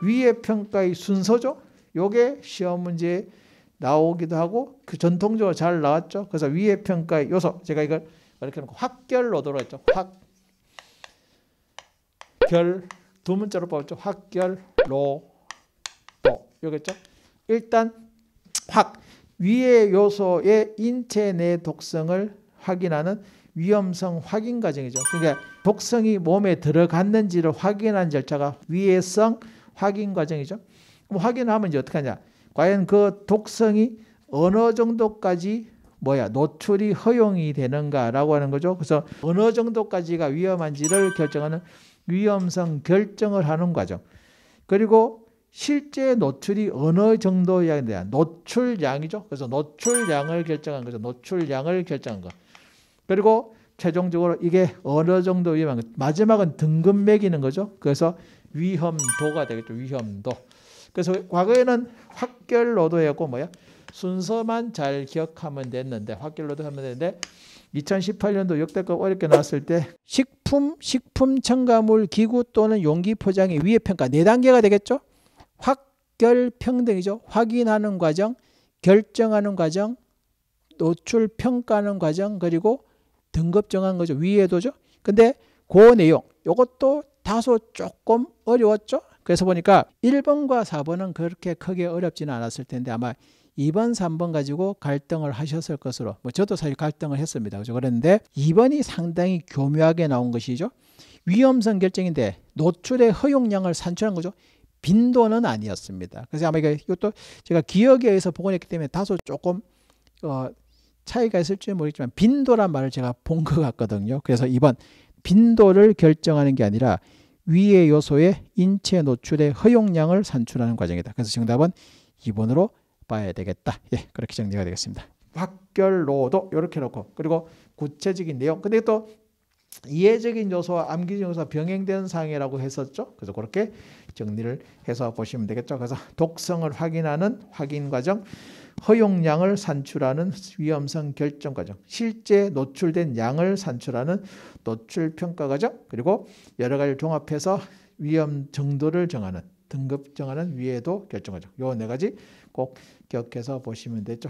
위의 평가의 순서죠. 요게 시험 문제 나오기도 하고 그 전통적으로 잘 나왔죠. 그래서 위의 평가의 요소 제가 이걸 이렇게 놓고 확결로도록 했죠. 확결 두 문자로 뽑았죠. 확결로 도 요겠죠. 일단 확 위의 요소의 인체 내 독성을 확인하는 위험성 확인 과정이죠. 그러니까 독성이 몸에 들어갔는지를 확인한 절차가 위해성 확인 과정이죠. 그럼 확인하면 이제 어떻게 하냐? 과연 그 독성이 어느 정도까지 뭐야 노출이 허용이 되는가라고 하는 거죠. 그래서 어느 정도까지가 위험한지를 결정하는 위험성 결정을 하는 과정. 그리고 실제 노출이 어느 정도에 대한 노출량이죠. 그래서 노출량을 결정한 거죠. 노출량을 결정한 거. 그리고 최종적으로 이게 어느 정도 위험 한 마지막은 등급 매기는 거죠. 그래서 위험도가 되겠죠. 위험도. 그래서 과거에는 확결로도였고 뭐야? 순서만 잘 기억하면 됐는데 확결로도 하면 되는데 2018년도 역대급 어렵게 나왔을 때 식품, 식품 첨가물, 기구 또는 용기 포장의 위해 평가 네 단계가 되겠죠. 확결 평등이죠. 확인하는 과정, 결정하는 과정, 노출 평가하는 과정 그리고 등급 정한 거죠. 위에도죠. 근데 그 내용 이것도 다소 조금 어려웠죠. 그래서 보니까 1번과 4번은 그렇게 크게 어렵지는 않았을 텐데 아마 2번, 3번 가지고 갈등을 하셨을 것으로 뭐 저도 사실 갈등을 했습니다. 그죠? 그런데 2번이 상당히 교묘하게 나온 것이죠. 위험성 결정인데 노출의 허용량을 산출한 거죠. 빈도는 아니었습니다. 그래서 아마 이것도 제가 기억에 의해서 복원했기 때문에 다소 조금 어, 차이가 있을지 모르겠지만 빈도란 말을 제가 본 것 같거든요. 그래서 이번 빈도를 결정하는 게 아니라 위의 요소의 인체 노출의 허용량을 산출하는 과정이다. 그래서 정답은 2번으로 봐야 되겠다. 예, 그렇게 정리가 되겠습니다. 확결로도 이렇게 놓고 그리고 구체적인 내용. 근데 또 이해적인 요소와 암기적 인 요소가 병행된는 상해라고 했었죠. 그래서 그렇게 정리를 해서 보시면 되겠죠. 그래서 독성을 확인하는 확인 과정, 허용량을 산출하는 위험성 결정 과정, 실제 노출된 양을 산출하는 노출 평가 과정, 그리고 여러 가지를 종합해서 위험 정도를 정하는 등급 정하는 위에도 결정 과정. 요네 가지 꼭 기억해서 보시면 되죠.